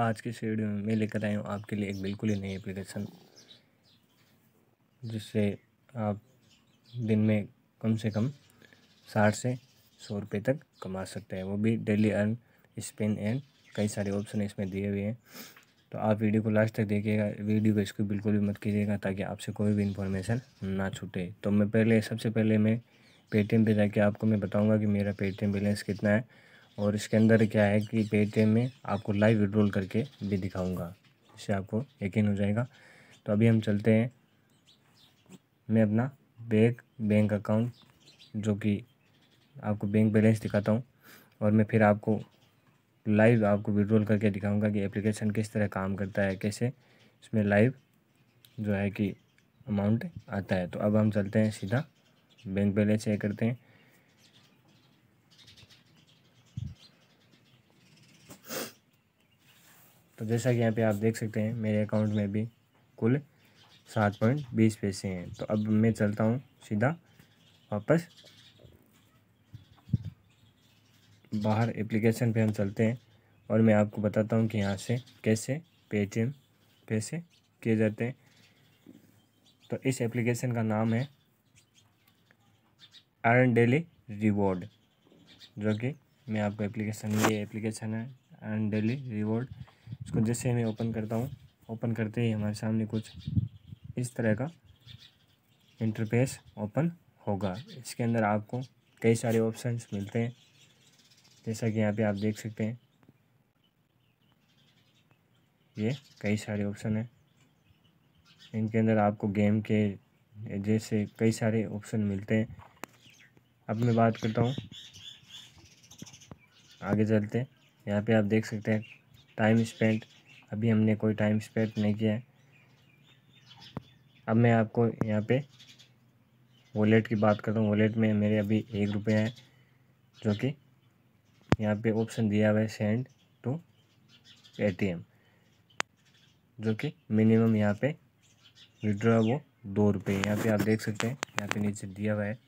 आज के शेड में मैं लेकर आया हूँ आपके लिए एक बिल्कुल ही नई एप्लीकेशन जिससे आप दिन में कम से कम साठ से सौ रुपये तक कमा सकते हैं वो भी डेली अर्न स्पेन एंड कई सारे ऑप्शन इसमें दिए हुए हैं तो आप वीडियो को लास्ट तक देखिएगा वीडियो को इसको बिल्कुल भी मत कीजिएगा ताकि आपसे कोई भी इन्फॉर्मेशन ना छूटे तो मैं पहले सबसे पहले मैं पेटीएम पर जाके आपको मैं बताऊँगा कि मेरा पेटीएम बैलेंस कितना है और इसके अंदर क्या है कि पेटीएम में आपको लाइव विड्रोल करके भी दिखाऊंगा इससे आपको यकीन हो जाएगा तो अभी हम चलते हैं मैं अपना बैग बैंक अकाउंट जो कि आपको बैंक बैलेंस दिखाता हूँ और मैं फिर आपको लाइव आपको विड्रोल करके दिखाऊंगा कि एप्लीकेशन किस तरह काम करता है कैसे इसमें लाइव जो है कि अमाउंट आता है तो अब हम चलते हैं सीधा बैंक बैलेंस चेक करते हैं तो जैसा कि यहाँ पे आप देख सकते हैं मेरे अकाउंट में भी कुल सात पॉइंट बीस पैसे हैं तो अब मैं चलता हूँ सीधा वापस बाहर एप्लीकेशन पे हम चलते हैं और मैं आपको बताता हूँ कि यहाँ से कैसे पेटीएम पैसे किए जाते हैं तो इस एप्लीकेशन का नाम है अर्न डेली रिवॉर्ड जो कि मैं आपको एप्लीकेशन ये एप्लीकेशन है अर्न डेली रिवॉर्ड इसको जैसे मैं ओपन करता हूँ ओपन करते ही हमारे सामने कुछ इस तरह का इंटरफेस ओपन होगा इसके अंदर आपको कई सारे ऑप्शंस मिलते हैं जैसा कि यहाँ पे आप देख सकते हैं ये कई सारे ऑप्शन हैं इनके अंदर आपको गेम के जैसे कई सारे ऑप्शन मिलते हैं अब मैं बात करता हूँ आगे चलते यहाँ पे आप देख सकते हैं टाइम स्पेंड अभी हमने कोई टाइम स्पेंड नहीं किया है अब मैं आपको यहाँ पे वॉलेट की बात करता हूँ वॉलेट में मेरे अभी एक रुपये हैं जो कि यहाँ पे ऑप्शन दिया हुआ है सेंड टू पेटीएम जो कि मिनिमम यहाँ पे विड्रॉ वो दो रुपये यहाँ पे आप देख सकते हैं यहाँ पे नीचे दिया हुआ है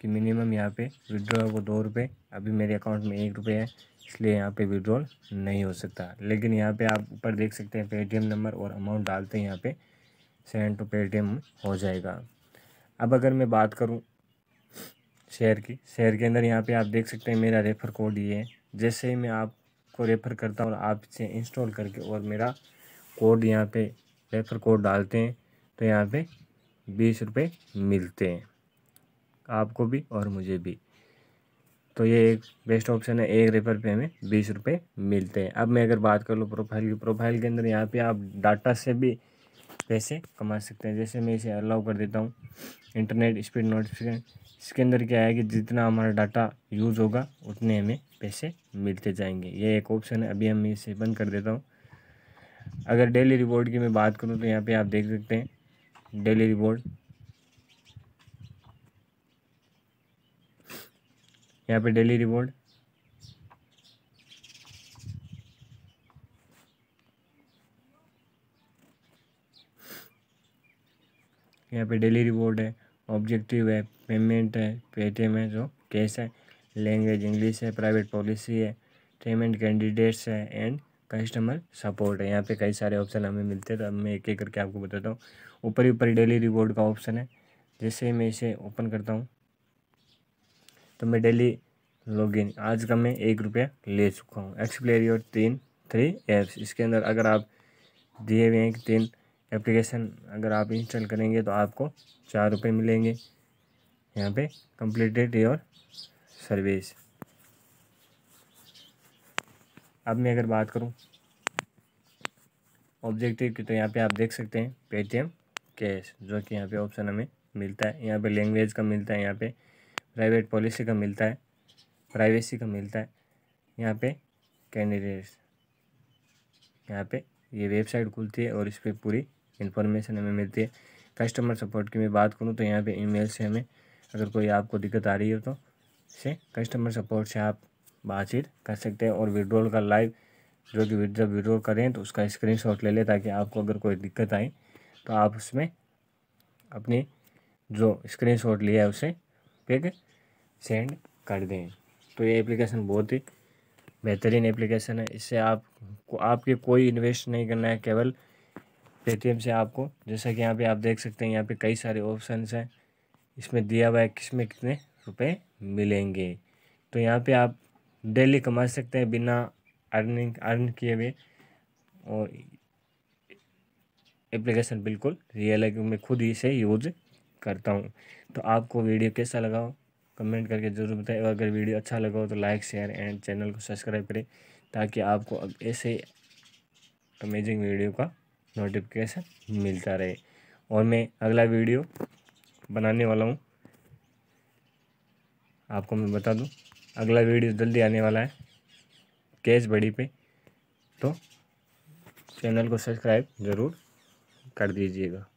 कि मिनिमम यहाँ पे विड्रॉ वो दो रुपये अभी मेरे अकाउंट में एक रुपये है इसलिए यहाँ पे विड्रॉल नहीं हो सकता लेकिन यहाँ पे आप ऊपर देख सकते हैं पेटीएम नंबर और अमाउंट डालते हैं यहाँ पे सेंड टू पेटीएम हो जाएगा अब अगर मैं बात करूँ शेयर की शेयर के अंदर यहाँ पे आप देख सकते हैं मेरा रेफ़र कोड ये है जैसे ही मैं आपको रेफ़र करता हूँ आप इसे इंस्टॉल करके और मेरा कोड यहाँ पर रेफ़र कोड डालते हैं तो यहाँ पर बीस रुपये मिलते हैं आपको भी और मुझे भी तो ये एक बेस्ट ऑप्शन है एक रेफर पे हमें बीस रुपये मिलते हैं अब मैं अगर बात कर लूँ प्रोफाइल की प्रोफाइल के अंदर यहाँ पे आप डाटा से भी पैसे कमा सकते हैं जैसे मैं इसे अलाउ कर देता हूँ इंटरनेट स्पीड नोटिफिकेशन इसके अंदर क्या है कि जितना हमारा डाटा यूज़ होगा उतने हमें पैसे मिलते जाएंगे ये एक ऑप्शन है अभी हम इसे बंद कर देता हूँ अगर डेली रिवॉर्ड की मैं बात करूँ तो यहाँ पे आप देख सकते हैं डेली रिवॉर्ड यहाँ पे डेली रिवॉर्ड यहाँ पे डेली रिवॉर्ड है ऑब्जेक्टिव है पेमेंट है पेटीएम है जो कैश है लैंग्वेज इंग्लिश है प्राइवेट पॉलिसी है पेमेंट कैंडिडेट्स है एंड कस्टमर सपोर्ट है यहाँ पे कई सारे ऑप्शन हमें मिलते हैं तो अब मैं एक एक करके आपको बताता हूँ ऊपर ही ऊपर डेली रिवॉर्ड का ऑप्शन है जैसे मैं इसे ओपन करता हूँ तो मैं डेली लॉगिन आज का मैं एक रुपया ले चुका हूँ एक्सप्लेर योर तीन थ्री ऐप्स इसके अंदर अगर आप दिए हुए हैं कि तीन एप्लीकेशन अगर आप इंस्टॉल करेंगे तो आपको चार रुपये मिलेंगे यहाँ पे कंप्लीटेड योर सर्विस अब मैं अगर बात करूँ ऑब्जेक्टिव की तो यहाँ पे आप देख सकते हैं पेटीएम कैश जो कि यहाँ पे ऑप्शन हमें मिलता है यहाँ पे लैंग्वेज का मिलता है यहाँ पे प्राइवेट पॉलिसी का मिलता है प्राइवेसी का मिलता है यहाँ पे कैंडिडेट्स यहाँ पे ये वेबसाइट खुलती है और इस पर पूरी इन्फॉर्मेशन हमें मिलती है कस्टमर सपोर्ट की मैं बात करूँ तो यहाँ पे ईमेल से हमें अगर कोई आपको दिक्कत आ रही हो तो से कस्टमर सपोर्ट से आप बातचीत कर सकते हैं और विड्रॉल का लाइव जो कि जब विड्रॉल करें तो उसका शॉट ले लें ताकि आपको अगर कोई दिक्कत आए तो आप उसमें अपनी जो शॉट लिया है उसे पिक सेंड कर दें तो ये एप्लीकेशन बहुत ही बेहतरीन एप्लीकेशन है इससे आप को आपके कोई इन्वेस्ट नहीं करना है केवल पेटीएम से आपको जैसा कि यहाँ पे आप देख सकते हैं यहाँ पे कई सारे ऑप्शंस हैं इसमें दिया हुआ है किसमें कितने रुपए मिलेंगे तो यहाँ पे आप डेली कमा सकते हैं बिना अर्निंग अर्न किए हुए और एप्लीकेशन बिल्कुल रियल है कि मैं खुद ही इसे यूज करता हूँ तो आपको वीडियो कैसा लगा कमेंट करके ज़रूर बताएं और अगर वीडियो अच्छा लगा हो तो लाइक शेयर एंड चैनल को सब्सक्राइब करें ताकि आपको ऐसे अमेजिंग वीडियो का नोटिफिकेशन मिलता रहे और मैं अगला वीडियो बनाने वाला हूँ आपको मैं बता दूँ अगला वीडियो जल्दी आने वाला है कैश बड़ी पे तो चैनल को सब्सक्राइब ज़रूर कर दीजिएगा